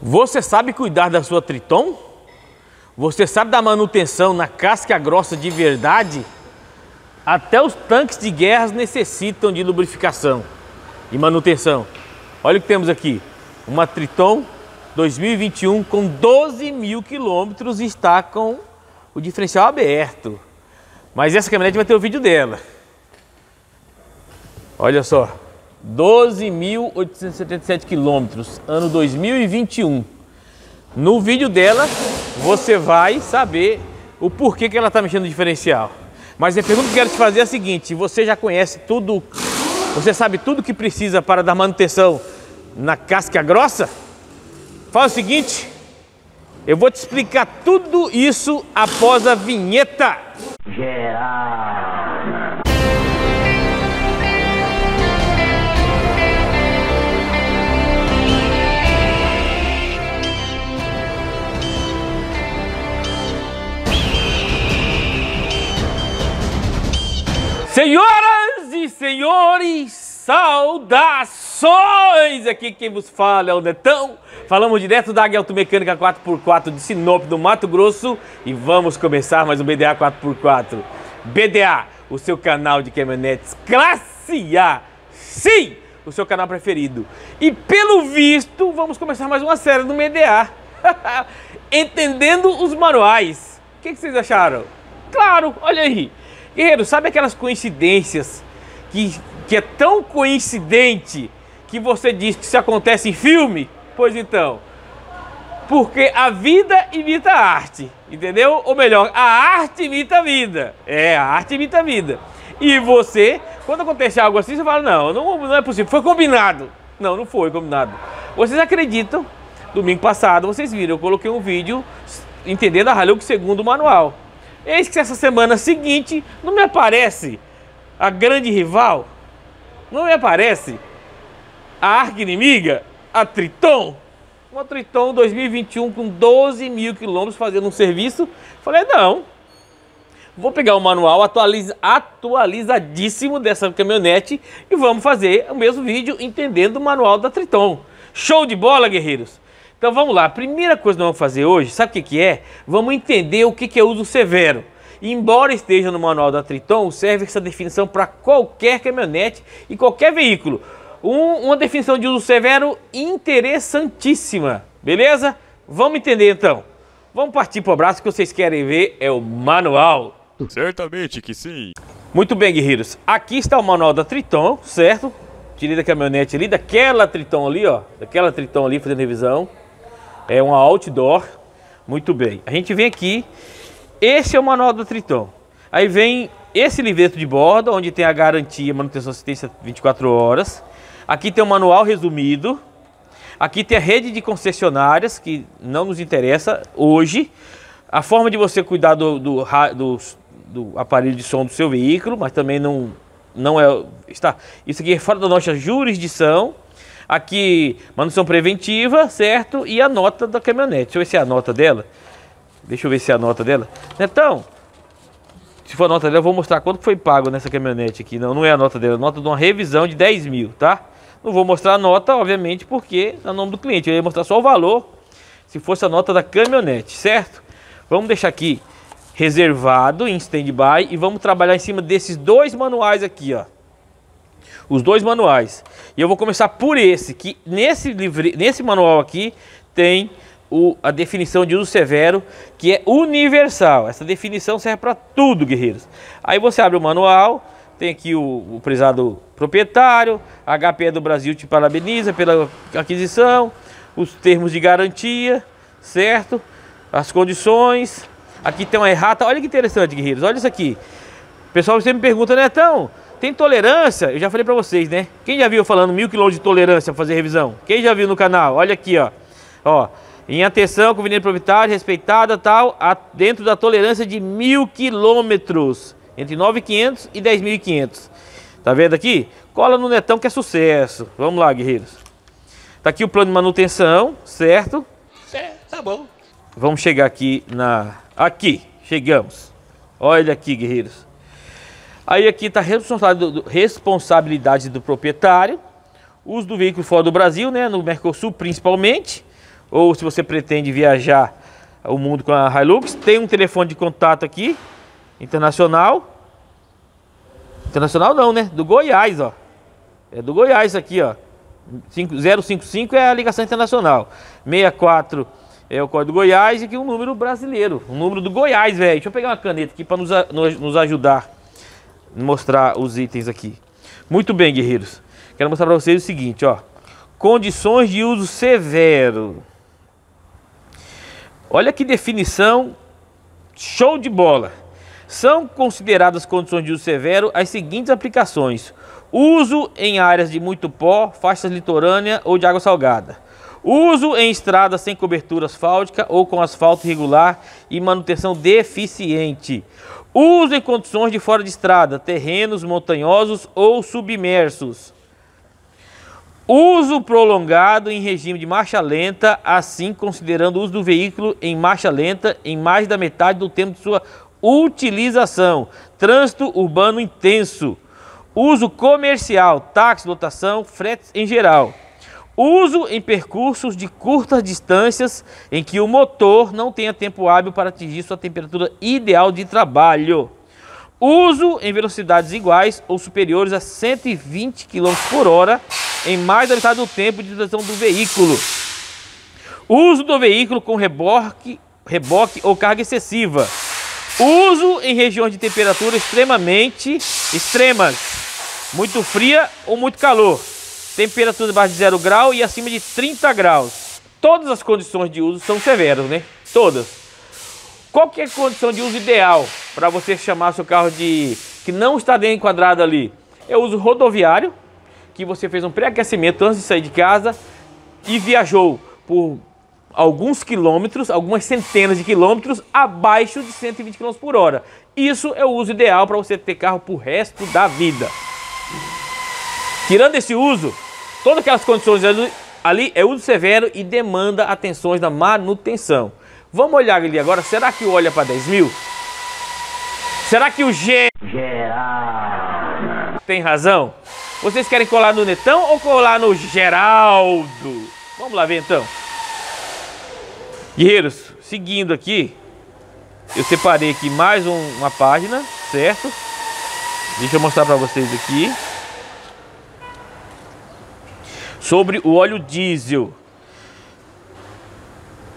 Você sabe cuidar da sua Triton? Você sabe da manutenção na casca grossa de verdade? Até os tanques de guerras necessitam de lubrificação e manutenção. Olha o que temos aqui: uma Triton 2021 com 12 mil quilômetros está com o diferencial aberto. Mas essa caminhonete vai ter o vídeo dela. Olha só. 12.877 quilômetros, ano 2021. No vídeo dela, você vai saber o porquê que ela está mexendo no diferencial. Mas a pergunta que eu quero te fazer é a seguinte, você já conhece tudo, você sabe tudo que precisa para dar manutenção na casca grossa? Fala o seguinte, eu vou te explicar tudo isso após a vinheta. Geral. Senhoras e senhores, saudações! Aqui quem vos fala é o Netão. Falamos direto da Águia Automecânica 4x4 de Sinop, do Mato Grosso. E vamos começar mais um BDA 4x4. BDA, o seu canal de caminhonetes classe A. Sim, o seu canal preferido. E pelo visto, vamos começar mais uma série do BDA. Entendendo os manuais. O que, que vocês acharam? Claro, olha aí. Guerreiro, sabe aquelas coincidências que, que é tão coincidente que você diz que isso acontece em filme? Pois então, porque a vida imita a arte, entendeu? Ou melhor, a arte imita a vida. É, a arte imita a vida. E você, quando acontece algo assim, você fala: não, não, não é possível, foi combinado. Não, não foi combinado. Vocês acreditam? Domingo passado, vocês viram, eu coloquei um vídeo entendendo a Hilux segundo o manual. Eis que essa semana seguinte não me aparece a grande rival, não me aparece a arca inimiga a Triton. Uma Triton 2021 com 12 mil quilômetros fazendo um serviço. Falei, não, vou pegar o manual atualizadíssimo dessa caminhonete e vamos fazer o mesmo vídeo entendendo o manual da Triton. Show de bola, guerreiros! Então vamos lá, a primeira coisa que nós vamos fazer hoje, sabe o que, que é? Vamos entender o que, que é uso severo. Embora esteja no manual da Triton, serve essa definição para qualquer caminhonete e qualquer veículo. Um, uma definição de uso severo interessantíssima, beleza? Vamos entender então. Vamos partir para o braço que vocês querem ver é o manual. Certamente que sim. Muito bem, guerreiros. Aqui está o manual da Triton, certo? Tirei da caminhonete ali, daquela Triton ali, ó. Daquela Triton ali fazendo revisão. É uma outdoor. Muito bem. A gente vem aqui. Esse é o manual do Triton. Aí vem esse livreto de borda, onde tem a garantia, manutenção assistência 24 horas. Aqui tem o manual resumido. Aqui tem a rede de concessionárias, que não nos interessa hoje. A forma de você cuidar do, do, do, do aparelho de som do seu veículo, mas também não, não é... está Isso aqui é fora da nossa jurisdição. Aqui, manutenção preventiva, certo? E a nota da caminhonete. Deixa eu ver se é a nota dela. Deixa eu ver se é a nota dela. Netão, se for a nota dela, eu vou mostrar quanto foi pago nessa caminhonete aqui. Não, não é a nota dela, é a nota de uma revisão de 10 mil, tá? Não vou mostrar a nota, obviamente, porque é o nome do cliente. Eu ia mostrar só o valor, se fosse a nota da caminhonete, certo? Vamos deixar aqui reservado em stand-by e vamos trabalhar em cima desses dois manuais aqui, ó os dois manuais. E eu vou começar por esse, que nesse, livre, nesse manual aqui tem o, a definição de uso severo, que é universal. Essa definição serve para tudo, guerreiros. Aí você abre o manual, tem aqui o, o prezado proprietário, a HPE do Brasil te parabeniza pela aquisição, os termos de garantia, certo? As condições. Aqui tem uma errata. Olha que interessante, guerreiros. Olha isso aqui. O pessoal sempre me pergunta, Netão, tem tolerância, eu já falei para vocês, né? Quem já viu falando mil quilômetros de tolerância para fazer revisão? Quem já viu no canal? Olha aqui, ó. Ó, em atenção, conveniente proprietário, respeitada, tal, a, dentro da tolerância de mil quilômetros, entre 9.500 e 10.500. Tá vendo aqui? Cola no netão que é sucesso. Vamos lá, guerreiros. Tá aqui o plano de manutenção, certo? É, tá bom. Vamos chegar aqui na... Aqui, chegamos. Olha aqui, guerreiros. Aí aqui está responsabilidade do proprietário, uso do veículo fora do Brasil, né, no Mercosul principalmente, ou se você pretende viajar o mundo com a Hilux. Tem um telefone de contato aqui, internacional. Internacional não, né? Do Goiás, ó. É do Goiás aqui, ó. 055 é a ligação internacional. 64 é o código Goiás e aqui um número brasileiro. Um número do Goiás, velho. Deixa eu pegar uma caneta aqui para nos, nos ajudar mostrar os itens aqui. Muito bem, guerreiros. Quero mostrar para vocês o seguinte, ó. Condições de uso severo. Olha que definição show de bola. São consideradas condições de uso severo as seguintes aplicações: uso em áreas de muito pó, faixas litorânea ou de água salgada. Uso em estradas sem cobertura asfáltica ou com asfalto irregular e manutenção deficiente. Uso em condições de fora de estrada, terrenos montanhosos ou submersos. Uso prolongado em regime de marcha lenta, assim considerando o uso do veículo em marcha lenta em mais da metade do tempo de sua utilização. Trânsito urbano intenso. Uso comercial, táxi, lotação, fretes em geral. Uso em percursos de curtas distâncias em que o motor não tenha tempo hábil para atingir sua temperatura ideal de trabalho. Uso em velocidades iguais ou superiores a 120 km por hora em mais da metade do tempo de duração do veículo. Uso do veículo com reboque, reboque ou carga excessiva. Uso em regiões de temperatura extremamente extremas, muito fria ou muito calor temperatura abaixo de 0 grau e acima de 30 graus. Todas as condições de uso são severas, né? Todas. Qual que é a condição de uso ideal para você chamar seu carro de que não está bem enquadrado ali? É o uso rodoviário, que você fez um pré-aquecimento antes de sair de casa e viajou por alguns quilômetros, algumas centenas de quilômetros abaixo de 120 km por hora. Isso é o uso ideal para você ter carro o resto da vida. Tirando esse uso, Todas aquelas condições ali é uso severo e demanda atenções da manutenção. Vamos olhar ali agora, será que olha para 10 mil? Será que o G... Geraldo. Tem razão? Vocês querem colar no Netão ou colar no Geraldo? Vamos lá ver então. Guerreiros, seguindo aqui, eu separei aqui mais um, uma página, certo? Deixa eu mostrar para vocês aqui sobre o óleo diesel.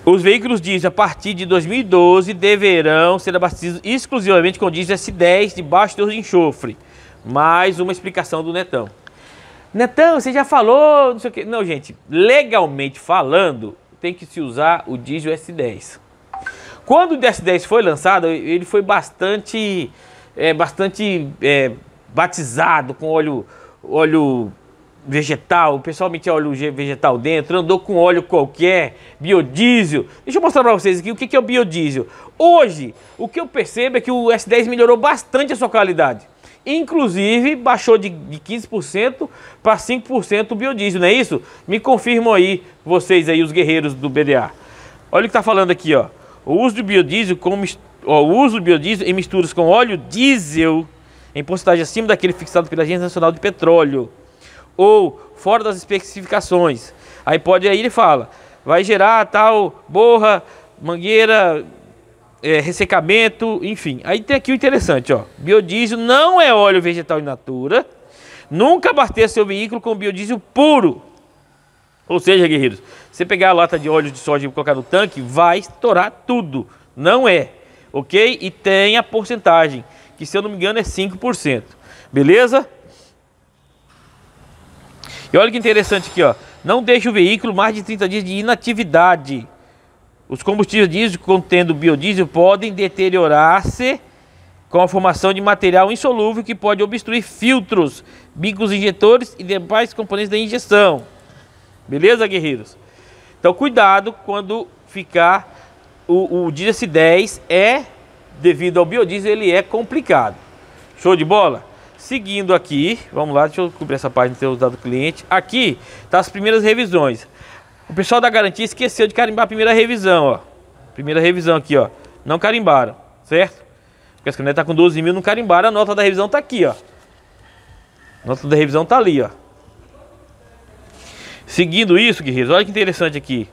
Os veículos diesel a partir de 2012 deverão ser abastecidos exclusivamente com diesel S10 de baixo teor de enxofre. Mais uma explicação do Netão. Netão, você já falou, não sei o que. Não, gente, legalmente falando, tem que se usar o diesel S10. Quando o S10 foi lançado, ele foi bastante, é, bastante é, batizado com óleo, óleo vegetal, o pessoal metia óleo vegetal dentro, andou com óleo qualquer, biodiesel. Deixa eu mostrar para vocês aqui o que é o biodiesel. Hoje, o que eu percebo é que o S10 melhorou bastante a sua qualidade. Inclusive, baixou de 15% para 5% o biodiesel, não é isso? Me confirmam aí, vocês aí, os guerreiros do BDA. Olha o que está falando aqui, ó. O uso do biodiesel, como o uso do biodiesel em misturas com óleo diesel em porcentagem acima daquele fixado pela Agência Nacional de Petróleo ou fora das especificações. Aí pode aí ele fala, vai gerar tal borra, mangueira, é, ressecamento, enfim. Aí tem aqui o interessante, ó. Biodiesel não é óleo vegetal in natura. Nunca abasteça seu veículo com biodiesel puro. Ou seja, guerreiros, você pegar a lata de óleo de soja e colocar no tanque, vai estourar tudo. Não é, ok? E tem a porcentagem, que se eu não me engano é 5%. Beleza? E olha que interessante aqui, ó. Não deixe o veículo mais de 30 dias de inatividade. Os combustíveis diesel contendo biodiesel podem deteriorar-se com a formação de material insolúvel que pode obstruir filtros, bicos injetores e demais componentes da injeção. Beleza, guerreiros? Então, cuidado quando ficar o, o diesel 10 é, devido ao biodiesel, ele é complicado. Show de bola? Seguindo aqui, vamos lá, deixa eu cobrir essa página ter dados do cliente. Aqui tá as primeiras revisões. O pessoal da garantia esqueceu de carimbar a primeira revisão, ó. Primeira revisão aqui, ó. Não carimbaram, certo? Porque as caminhonete tá com 12 mil, não carimbaram, a nota da revisão tá aqui, ó. A nota da revisão tá ali, ó. Seguindo isso, guerreiros, olha que interessante aqui.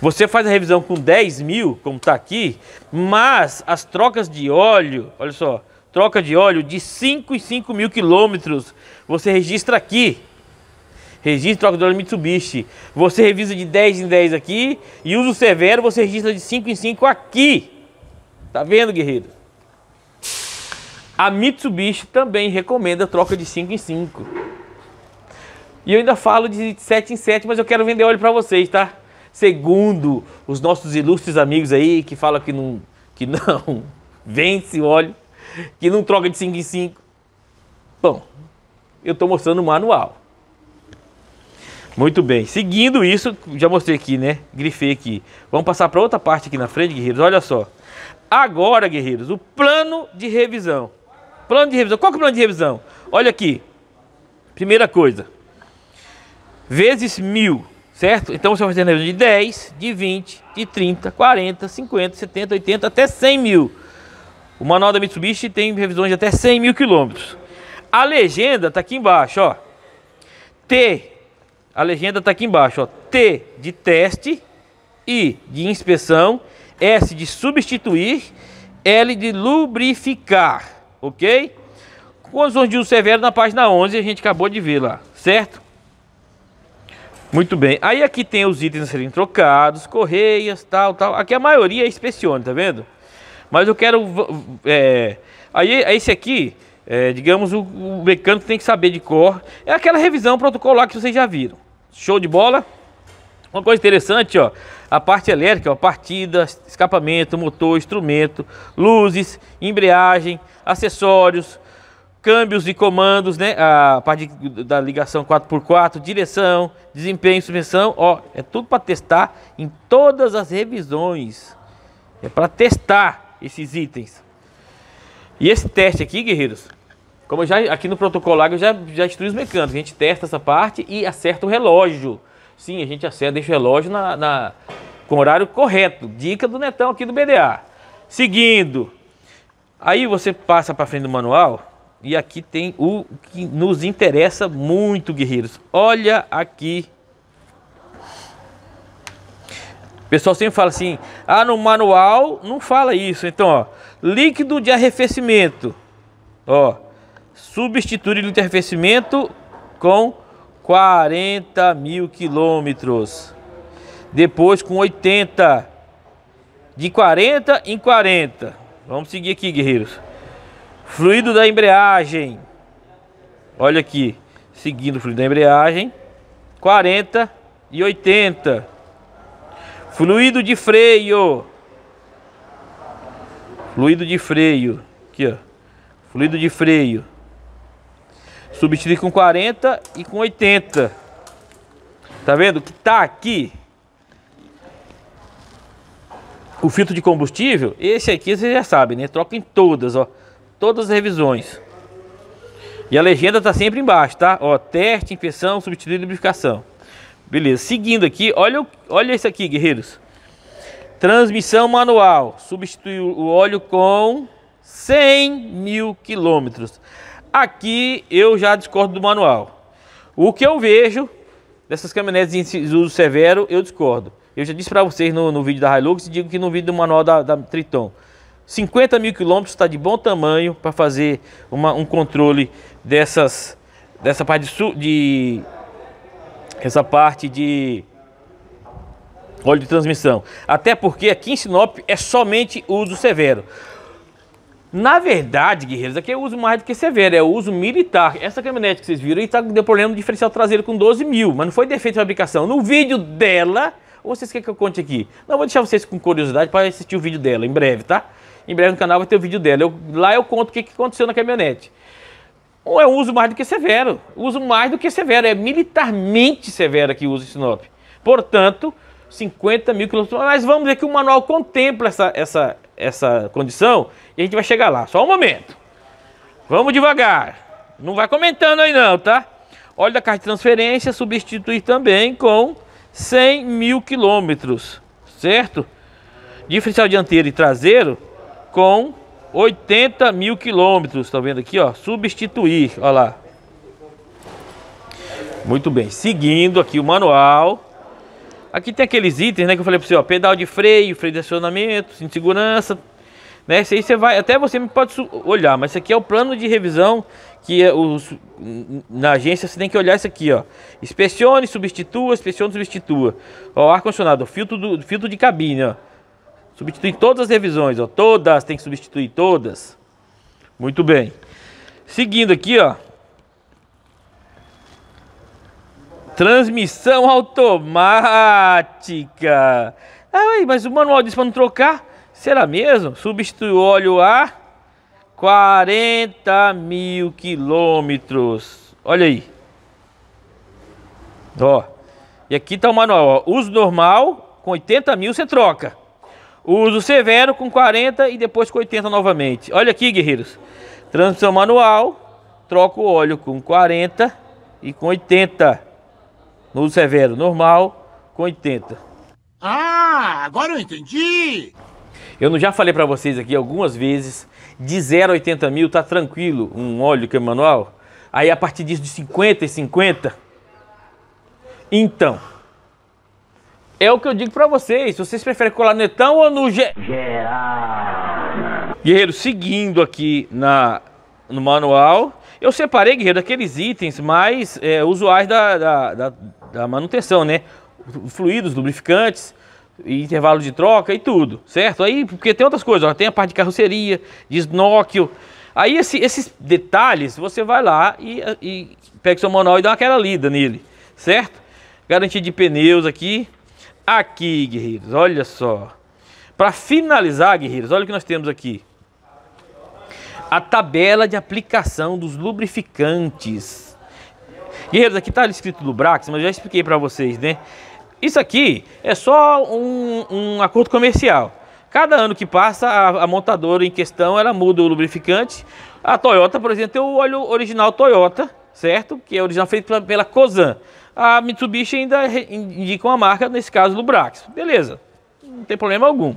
Você faz a revisão com 10 mil, como tá aqui, mas as trocas de óleo, olha só, troca de óleo de 5 em 5 mil quilômetros. Você registra aqui. Registra troca de óleo Mitsubishi. Você revisa de 10 em 10 aqui. E uso severo, você registra de 5 em 5 aqui. Tá vendo, guerreiro? A Mitsubishi também recomenda troca de 5 em 5. E eu ainda falo de 7 em 7, mas eu quero vender óleo para vocês, tá? Segundo os nossos ilustres amigos aí que falam que não, que não vence óleo, que não troca de 5 em 5. Bom, eu estou mostrando o manual. Muito bem, seguindo isso, já mostrei aqui, né? Grifei aqui. Vamos passar para outra parte aqui na frente, guerreiros. Olha só. Agora, guerreiros, o plano de revisão. Plano de revisão. Qual que é o plano de revisão? Olha aqui. Primeira coisa. Vezes mil, certo? Então você vai fazer revisão de 10, de 20, de 30, 40, 50, 70, 80, até 100 mil. O manual da Mitsubishi tem revisões de até 100 mil quilômetros. A legenda está aqui embaixo, ó. T. A legenda está aqui embaixo, ó. T de teste, I de inspeção, S de substituir, L de lubrificar, ok? Condições de uso severo na página 11, a gente acabou de ver lá, certo? Muito bem. Aí aqui tem os itens a serem trocados, correias, tal, tal. Aqui a maioria é inspecione, tá vendo? Mas eu quero. É, aí, é esse aqui, é, digamos, o, o, mecânico tem que saber de cor. É aquela revisão protocolar que vocês já viram. Show de bola? Uma coisa interessante, ó, a parte elétrica, ó, partida, escapamento, motor, instrumento, luzes, embreagem, acessórios, câmbios e comandos, né? A parte da ligação 4x4, direção, desempenho, suspensão, ó, é tudo para testar em todas as revisões. É para testar esses itens. E esse teste aqui, guerreiros, como já aqui no protocolar eu já, já instruí os mecânicos, a gente testa essa parte e acerta o relógio. Sim, a gente acerta, deixa o relógio na, na com o horário correto. Dica do Netão aqui do BDA. Seguindo, aí você passa para frente do manual e aqui tem o que nos interessa muito, guerreiros. Olha aqui O pessoal sempre fala assim: ah, no manual não fala isso. Então, ó, líquido de arrefecimento. Ó, substitui líquido de arrefecimento com 40 mil quilômetros. Depois com 80. De 40 em 40. Vamos seguir aqui, guerreiros. Fluido da embreagem. Olha aqui. Seguindo o fluido da embreagem. 40 e 80. Fluido de freio. Fluido de freio. Aqui, ó. Fluido de freio. substituir com 40 e com 80. Tá vendo que tá aqui? O filtro de combustível, esse aqui você já sabe, né? Troca em todas, ó. Todas as revisões. E a legenda tá sempre embaixo, tá? Ó, teste, inspeção, substituir e lubrificação. Beleza, seguindo aqui, olha, olha isso aqui, guerreiros. Transmissão manual. Substitui o óleo com 100 mil quilômetros. Aqui eu já discordo do manual. O que eu vejo dessas caminhonetes de uso severo, eu discordo. Eu já disse para vocês no, no vídeo da Hilux e digo que no vídeo do manual da, da Triton. 50 mil quilômetros está de bom tamanho para fazer uma, um controle dessas, dessa parte de, de essa parte de óleo de transmissão. Até porque aqui em Sinop é somente uso severo. Na verdade, guerreiros, aqui é uso mais do que severo, é uso militar. Essa caminhonete que vocês viram aí tá, deu problema no diferencial traseiro com 12 mil, mas não foi defeito de fabricação. No vídeo dela, ou vocês querem que eu conte aqui? Não, vou deixar vocês com curiosidade para assistir o vídeo dela em breve, tá? Em breve no canal vai ter o vídeo dela. Eu, lá eu conto o que, que aconteceu na caminhonete. Ou é um uso mais do que severo. Uso mais do que severo. É militarmente severo que usa Sinop. Portanto, 50 mil quilômetros. Mas vamos ver que o manual contempla essa, essa, essa condição e a gente vai chegar lá. Só um momento. Vamos devagar. Não vai comentando aí não, tá? Olha da carta de transferência, substituir também com 100 mil quilômetros, certo? Diferencial dianteiro e traseiro com 80 mil quilômetros, tá vendo aqui, ó? Substituir, olha lá. Muito bem, seguindo aqui o manual. Aqui tem aqueles itens, né, que eu falei para você, ó, pedal de freio, freio de acionamento, cinto de segurança, né? Isso aí você vai, até você pode olhar, mas isso aqui é o plano de revisão que é os, na agência você tem que olhar isso aqui, ó. Inspecione, substitua, inspecione, substitua. Ó, ar-condicionado, filtro, do, filtro de cabine, ó. Substitui todas as revisões, ó. Todas, tem que substituir todas. Muito bem. Seguindo aqui, ó. Transmissão automática. Ah, mas o manual diz para não trocar. Será mesmo? Substitui o óleo a 40 mil quilômetros. Olha aí. Ó. E aqui tá o manual. Ó. Uso normal, com 80 mil você troca. Uso severo com 40 e depois com 80 novamente. Olha aqui, guerreiros. Transmissão manual, troca o óleo com 40 e com 80. No uso severo, normal, com 80. Ah, agora eu entendi! Eu não já falei para vocês aqui algumas vezes, de 0 a 80 mil tá tranquilo um óleo que é manual. Aí a partir disso de 50 e 50, então... É o que eu digo para vocês. Vocês preferem colar no Netão ou no Ge Geraldo? Guerreiro, seguindo aqui na, no manual, eu separei, Guerreiro, daqueles itens mais é, usuais da, da, da, da manutenção, né? Fluidos, lubrificantes, intervalo de troca e tudo, certo? Aí, porque tem outras coisas, ó, tem a parte de carroceria, de esnóquio. Aí esse, esses detalhes, você vai lá e, e pega o seu manual e dá aquela lida nele, certo? Garantia de pneus aqui aqui, guerreiros. Olha só. Para finalizar, guerreiros, olha o que nós temos aqui. A tabela de aplicação dos lubrificantes. Guerreiros, aqui está escrito Lubrax, mas eu já expliquei para vocês, né? Isso aqui é só um, um acordo comercial. Cada ano que passa, a, a, montadora em questão, ela muda o lubrificante. A Toyota, por exemplo, tem o óleo original Toyota, certo? Que é original feito pela, pela Cosan a Mitsubishi ainda indica uma marca, nesse caso do Brax. Beleza, não tem problema algum.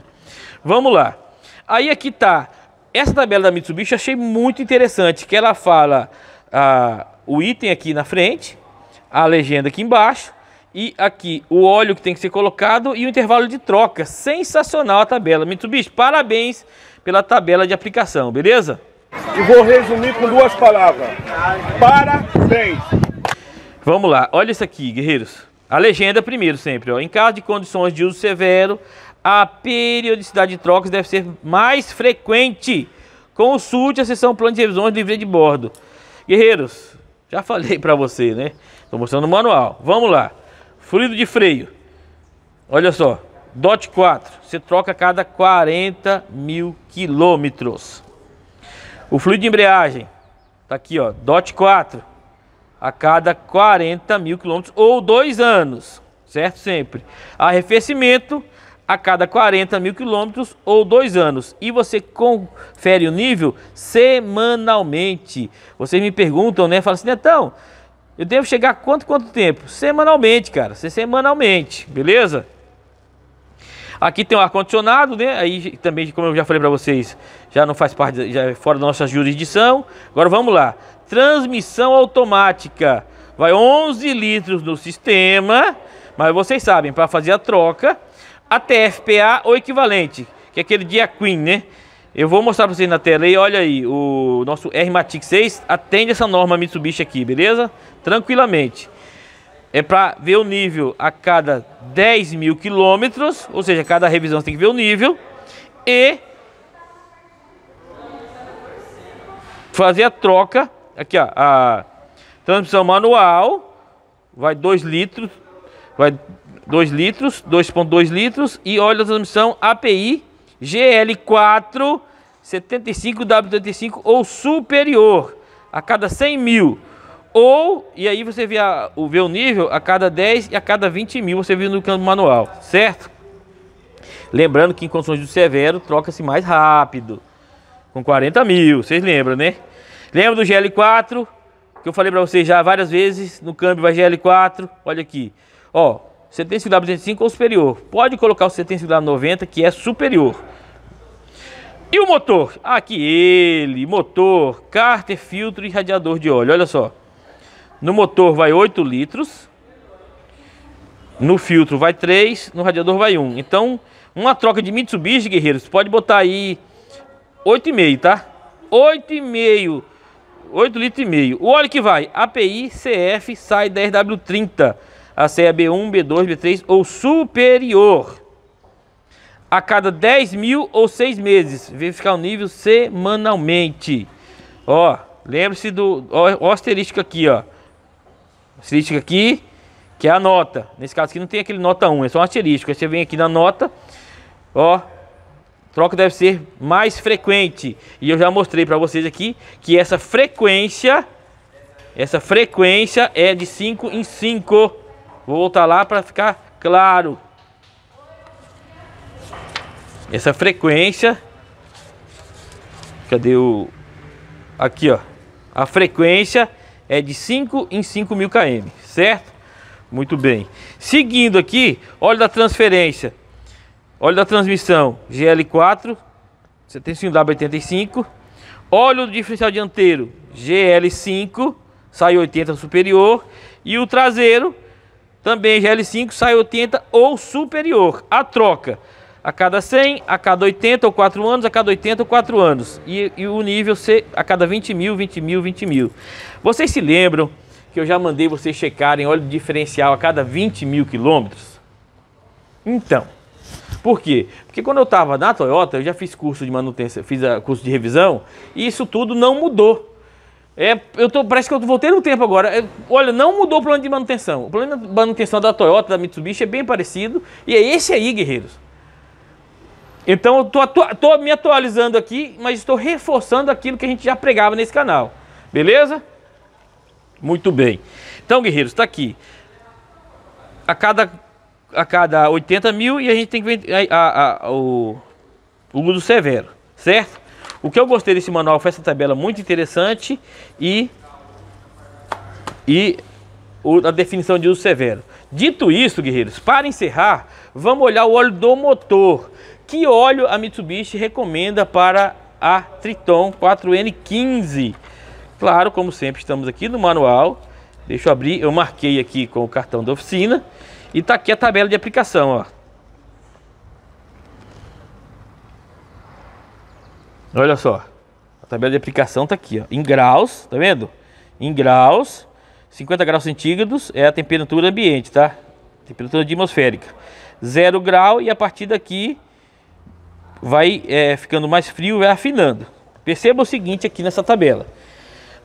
Vamos lá. Aí aqui tá. Essa tabela da Mitsubishi achei muito interessante, que ela fala ah, o item aqui na frente, a legenda aqui embaixo, e aqui o óleo que tem que ser colocado e o intervalo de troca. Sensacional a tabela. Mitsubishi, parabéns pela tabela de aplicação, beleza? E vou resumir com duas palavras. Parabéns! Vamos lá, olha isso aqui, guerreiros. A legenda primeiro sempre, ó. Em caso de condições de uso severo, a periodicidade de trocas deve ser mais frequente. Consulte a seção plano de revisões do de bordo. Guerreiros, já falei para você, né? Tô mostrando o manual. Vamos lá. Fluido de freio. Olha só. DOT 4. Você troca a cada 40 mil quilômetros. O fluido de embreagem. Tá aqui, ó. DOT 4 a cada 40 mil quilômetros ou dois anos, certo? Sempre. Arrefecimento a cada 40 mil quilômetros ou dois anos. E você confere o nível semanalmente. Vocês me perguntam, né? Fala assim, Netão, eu devo chegar quanto, quanto tempo? Semanalmente, cara. semanalmente, beleza? Aqui tem o um ar-condicionado, né? Aí também, como eu já falei para vocês, já não faz parte, já é fora da nossa jurisdição. Agora vamos lá transmissão automática. Vai 11 litros no sistema, mas vocês sabem, para fazer a troca, a TFPA ou equivalente, que é aquele dia Queen, né? Eu vou mostrar para vocês na tela aí, olha aí, o nosso R-Matic 6 atende essa norma Mitsubishi aqui, beleza? Tranquilamente. É para ver o nível a cada 10 mil quilômetros, ou seja, cada revisão você tem que ver o nível. E fazer a troca aqui ó, a transmissão manual vai 2 litros, vai 2 litros, 2.2 litros e óleo da transmissão API GL4 w 35 ou superior a cada 100 mil. Ou, e aí você vê, a, vê o nível a cada 10 e a cada 20 mil você viu no campo manual, certo? Lembrando que em condições de severo troca-se mais rápido, com 40 mil, vocês lembram, né? Lembra do GL4, que eu falei para vocês já várias vezes, no câmbio vai GL4, olha aqui. Ó, 75W205 ou superior. Pode colocar o 75W90, que é superior. E o motor? Aqui ele, motor, cárter, filtro e radiador de óleo, olha só. No motor vai 8 litros, no filtro vai 3, no radiador vai 1. Então, uma troca de Mitsubishi, guerreiros, pode botar aí 8,5, tá? 8,5 8 litros e meio. O óleo que vai API, CF, SAI 10W30, a CE B1, B2, B3 ou superior. A cada 10 mil ou 6 meses, verificar o nível semanalmente. Ó, lembre-se do ó, ó, asterístico aqui, ó. Asterística aqui, que é a nota. Nesse caso aqui não tem aquele nota 1, é só um asterístico. Aí você vem aqui na nota, ó, troca deve ser mais frequente. E eu já mostrei para vocês aqui que essa frequência, essa frequência é de 5 em 5. Vou voltar lá para ficar claro. Essa frequência, cadê o... Aqui, ó. A frequência é de 5 em 5 mil km, certo? Muito bem. Seguindo aqui, olha da transferência. Óleo da transmissão GL4, você tem 75W85. Óleo do diferencial dianteiro GL5, sai 80 superior. E o traseiro também GL5, sai 80 ou superior. A troca a cada 100, a cada 80 ou 4 anos, a cada 80 ou 4 anos. E, e o nível C a cada 20 mil, 20 mil, 20 mil. Vocês se lembram que eu já mandei vocês checarem óleo diferencial a cada 20 mil quilômetros? Então, por quê? Porque quando eu estava na Toyota, eu já fiz curso de manutenção, fiz curso de revisão, e isso tudo não mudou. É, eu tô, parece que eu voltei no tempo agora. É, olha, não mudou o plano de manutenção. O plano de manutenção da Toyota, da Mitsubishi é bem parecido. E é esse aí, guerreiros. Então eu tô, tô me atualizando aqui, mas estou reforçando aquilo que a gente já pregava nesse canal. Beleza? Muito bem. Então, guerreiros, está aqui. A cada a cada 80 mil e a gente tem que vender a, a, a, o, o Ludo Severo, certo? O que eu gostei desse manual foi essa tabela muito interessante e, e o, a definição de uso severo. Dito isso, guerreiros, para encerrar, vamos olhar o óleo do motor. Que óleo a Mitsubishi recomenda para a Triton 4N15? Claro, como sempre, estamos aqui no manual. Deixa eu abrir, eu marquei aqui com o cartão da oficina. E tá aqui a tabela de aplicação, ó. Olha só. A tabela de aplicação tá aqui, ó. Em graus, tá vendo? Em graus, 50 graus centígrados é a temperatura ambiente, tá? Temperatura atmosférica. Zero grau e a partir daqui vai é, ficando mais frio, vai afinando. Perceba o seguinte aqui nessa tabela.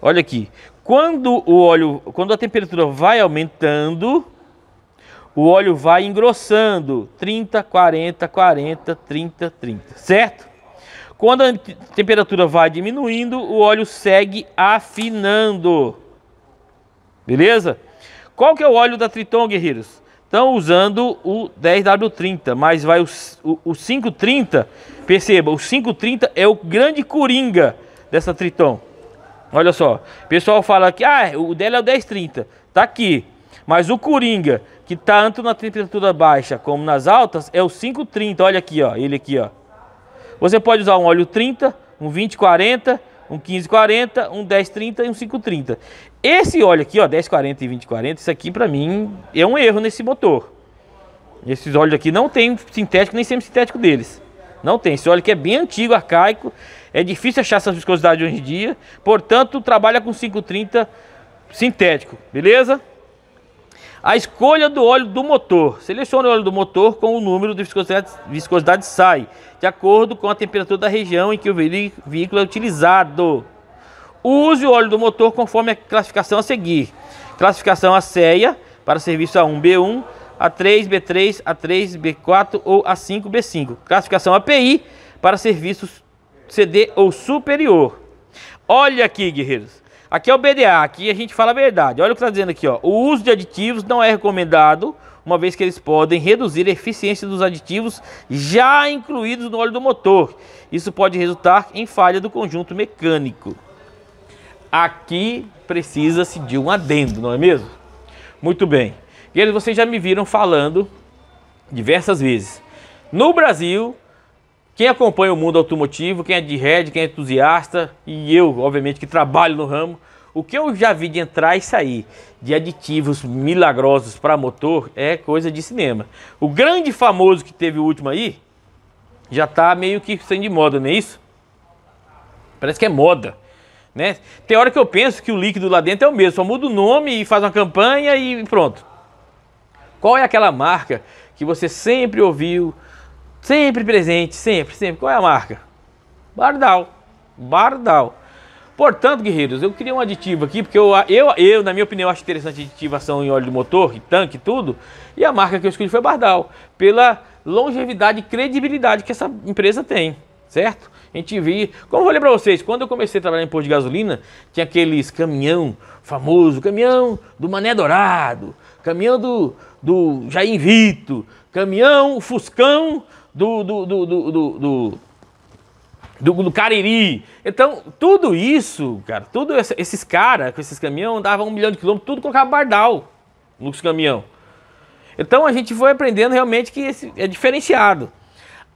Olha aqui. Quando o óleo, quando a temperatura vai aumentando, o óleo vai engrossando 30, 40, 40, 30, 30, certo? Quando a temperatura vai diminuindo, o óleo segue afinando. Beleza? Qual que é o óleo da Triton, guerreiros? Estão usando o 10W30, mas vai o, o, o 530, perceba, o 530 é o grande coringa dessa Triton. Olha só, o pessoal fala que ah, o dela é o 1030, tá aqui. Mas o coringa que tá tanto na temperatura baixa como nas altas, é o 530. Olha aqui, ó, ele aqui, ó. Você pode usar um óleo 30, um 2040, um 1540, um 1030 e um 530. Esse óleo aqui, ó, 1040 e 2040, isso aqui para mim é um erro nesse motor. Esses óleos aqui não tem sintético nem semi-sintético deles. Não tem. Esse óleo que é bem antigo, arcaico. É difícil achar essa viscosidade hoje em dia. Portanto, trabalha com 530 sintético, beleza? A escolha do óleo do motor. Selecione o óleo do motor com o número de viscosidade, viscosidade SAI, de acordo com a temperatura da região em que o veículo é utilizado. Use o óleo do motor conforme a classificação a seguir. Classificação ACEA para serviço A1B1, A3, B3, A3, B4 ou A5, B5. Classificação API para serviços CD ou superior. Olha aqui, guerreiros. Aqui é o BDA, aqui a gente fala a verdade. Olha o que está dizendo aqui, ó. O uso de aditivos não é recomendado, uma vez que eles podem reduzir a eficiência dos aditivos já incluídos no óleo do motor. Isso pode resultar em falha do conjunto mecânico. Aqui precisa-se de um adendo, não é mesmo? Muito bem. E eles vocês já me viram falando diversas vezes. No Brasil, quem acompanha o mundo automotivo, quem é de head, quem é entusiasta, e eu, obviamente, que trabalho no ramo, o que eu já vi de entrar e sair de aditivos milagrosos para motor é coisa de cinema. O grande famoso que teve o último aí já está meio que sendo de moda, não é isso? Parece que é moda. Né? Tem hora que eu penso que o líquido lá dentro é o mesmo, só muda o nome e faz uma campanha e pronto. Qual é aquela marca que você sempre ouviu Sempre presente, sempre, sempre. Qual é a marca? Bardal. Bardal. Portanto, guerreiros, eu queria um aditivo aqui, porque eu, eu, eu na minha opinião, acho interessante a aditivação em óleo de motor, e tanque e tudo. E a marca que eu escolhi foi Bardal, pela longevidade e credibilidade que essa empresa tem, certo? A gente via. Como eu falei para vocês, quando eu comecei a trabalhar em posto de gasolina, tinha aqueles caminhão famoso, caminhão do Mané Dourado, caminhão do, do Jair Vito, caminhão Fuscão do, do, do, do, do, do, do Cariri. Então, tudo isso, cara, tudo esse, esses caras com esses caminhões andavam um milhão de quilômetros, tudo colocava bardal nos caminhão. Então a gente foi aprendendo realmente que esse é diferenciado.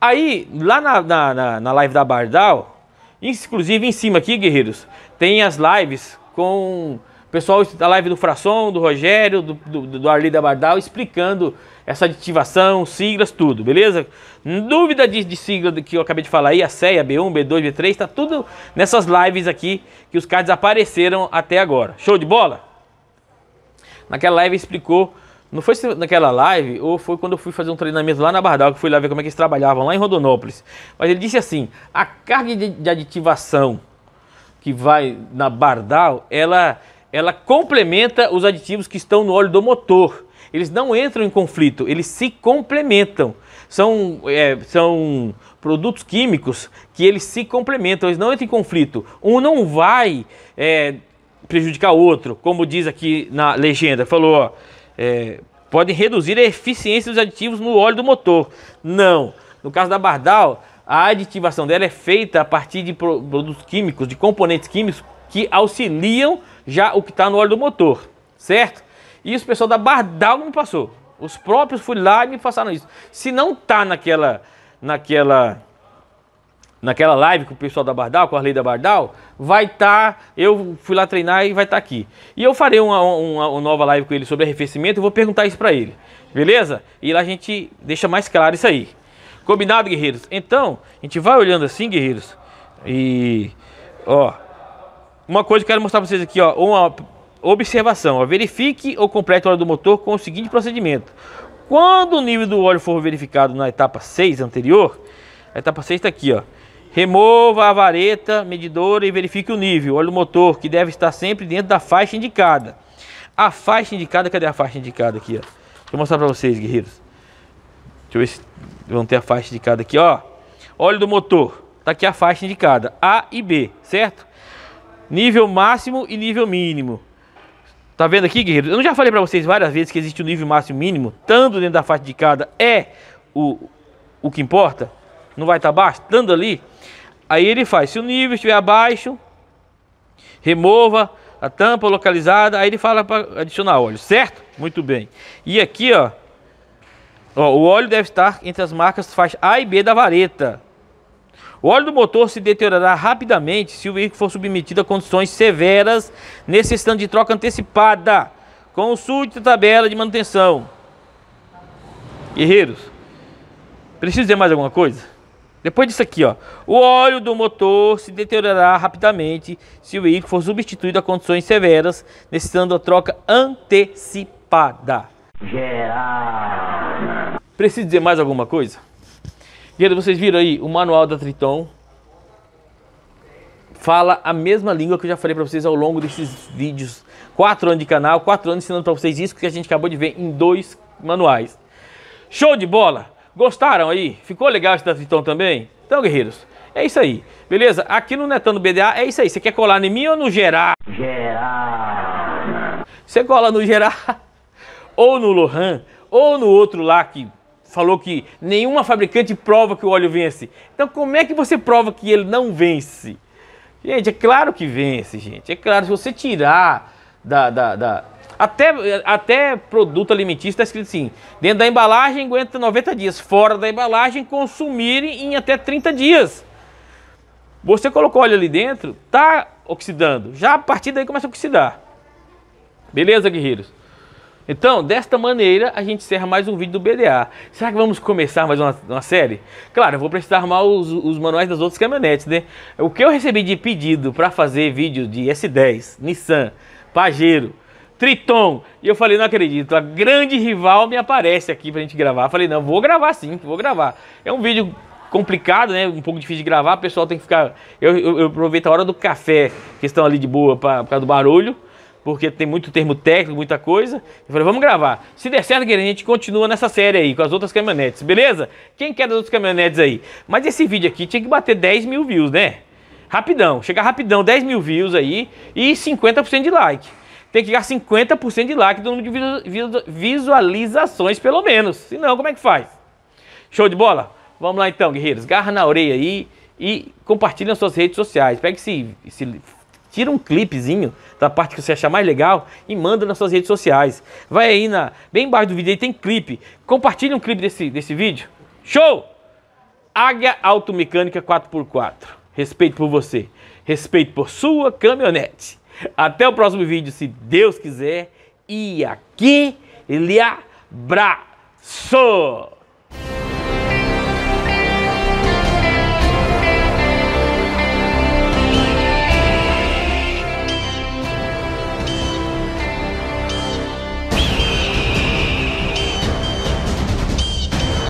Aí, lá na, na, na, na live da Bardal, Inclusive em cima aqui, guerreiros, tem as lives com o pessoal da live do Fração, do Rogério, do, do, do Arli da Bardal, explicando essa aditivação, siglas, tudo, beleza? Dúvida de, de sigla que eu acabei de falar aí, a CEA, B1, B2, B3, tá tudo nessas lives aqui que os cards apareceram até agora. Show de bola? Naquela live explicou, não foi naquela live, ou foi quando eu fui fazer um treinamento lá na Bardal, que fui lá ver como é que eles trabalhavam lá em Rodonópolis. Mas ele disse assim, a carga de, de aditivação que vai na Bardal, ela, ela complementa os aditivos que estão no óleo do motor eles não entram em conflito, eles se complementam. São, é, são produtos químicos que eles se complementam, eles não entram em conflito. Um não vai é, prejudicar o outro, como diz aqui na legenda. Falou, ó, é, podem reduzir a eficiência dos aditivos no óleo do motor. Não. No caso da Bardal, a aditivação dela é feita a partir de produtos químicos, de componentes químicos que auxiliam já o que está no óleo do motor, certo? Isso o pessoal da Bardal não passou. Os próprios fui lá e me passaram isso. Se não tá naquela naquela naquela live com o pessoal da Bardal, com a lei da Bardal, vai estar. Tá, eu fui lá treinar e vai estar tá aqui. E eu farei uma, uma, uma, nova live com ele sobre arrefecimento e vou perguntar isso para ele. Beleza? E lá a gente deixa mais claro isso aí. Combinado, guerreiros? Então, a gente vai olhando assim, guerreiros. E. Ó. Uma coisa que eu quero mostrar pra vocês aqui, ó. Uma Observação: verifique ou complete o óleo do motor com o seguinte procedimento. Quando o nível do óleo for verificado na etapa 6 anterior, a etapa 6 está aqui, ó. Remova a vareta medidora e verifique o nível. óleo do motor, que deve estar sempre dentro da faixa indicada. A faixa indicada, cadê a faixa indicada aqui, ó? Deixa eu mostrar para vocês, guerreiros. Deixa eu ver se vão ter a faixa indicada aqui, ó. Óleo do motor. Tá aqui a faixa indicada, A e B, certo? Nível máximo e nível mínimo. Tá vendo aqui, guerreiros? Eu já falei para vocês várias vezes que existe um nível máximo e mínimo, tanto dentro da faixa de cada é o, o que importa. Não vai estar tá baixo, estando ali. Aí ele faz, se o nível estiver abaixo, remova a tampa localizada, aí ele fala para adicionar óleo, certo? Muito bem. E aqui, ó, ó, o óleo deve estar entre as marcas faixa A e B da vareta. O óleo do motor se deteriorará rapidamente se o veículo for submetido a condições severas, necessitando de troca antecipada. Consulte a tabela de manutenção. Guerreiros, preciso dizer mais alguma coisa? Depois disso aqui, ó. O óleo do motor se deteriorará rapidamente se o veículo for substituído a condições severas, necessitando a troca antecipada. Geral. Preciso dizer mais alguma coisa? Gente, vocês viram aí o manual da Triton. Fala a mesma língua que eu já falei para vocês ao longo desses vídeos. Quatro anos de canal, quatro anos ensinando para vocês isso que a gente acabou de ver em dois manuais. Show de bola! Gostaram aí? Ficou legal esse da Triton também? Então, guerreiros, é isso aí. Beleza? Aqui no Netando BDA é isso aí. Você quer colar em mim ou no Gerar? Gerar. Você cola no Gerar ou no Lohan ou no outro lá que falou que nenhuma fabricante prova que o óleo vence. Então, como é que você prova que ele não vence? Gente, é claro que vence, gente. É claro, se você tirar da. da, da... Até, até produto alimentício está escrito assim: dentro da embalagem aguenta 90 dias, fora da embalagem consumir em até 30 dias. Você colocou óleo ali dentro, tá oxidando. Já a partir daí começa a oxidar. Beleza, guerreiros? Então, desta maneira, a gente encerra mais um vídeo do BDA. Será que vamos começar mais uma, uma série? Claro, eu vou precisar arrumar os, os, manuais das outras caminhonetes, né? O que eu recebi de pedido para fazer vídeo de S10, Nissan, Pajero, Triton. E eu falei, não acredito, a grande rival me aparece aqui pra gente gravar. Eu falei, não, vou gravar sim, vou gravar. É um vídeo complicado, né? Um pouco difícil de gravar, o pessoal tem que ficar... Eu, eu, eu aproveito a hora do café, que estão ali de boa pra, por causa do barulho porque tem muito termo técnico, muita coisa. Eu falei, vamos gravar. Se der certo, guerreiros a gente continua nessa série aí, com as outras caminhonetes, beleza? Quem quer das outras caminhonetes aí? Mas esse vídeo aqui tinha que bater 10 mil views, né? Rapidão, chegar rapidão, 10 mil views aí e 50% de like. Tem que chegar 50% de like do número de visualizações, pelo menos. Senão, como é que faz? Show de bola? Vamos lá então, guerreiros. Garra na orelha aí e compartilha nas suas redes sociais. Pega esse, esse tira um clipezinho da parte que você achar mais legal e manda nas suas redes sociais. Vai aí na bem embaixo do vídeo aí tem clipe. Compartilha um clipe desse, desse vídeo. Show! Águia Automecânica 4x4. Respeito por você. Respeito por sua caminhonete. Até o próximo vídeo, se Deus quiser. E aqui ele abraço!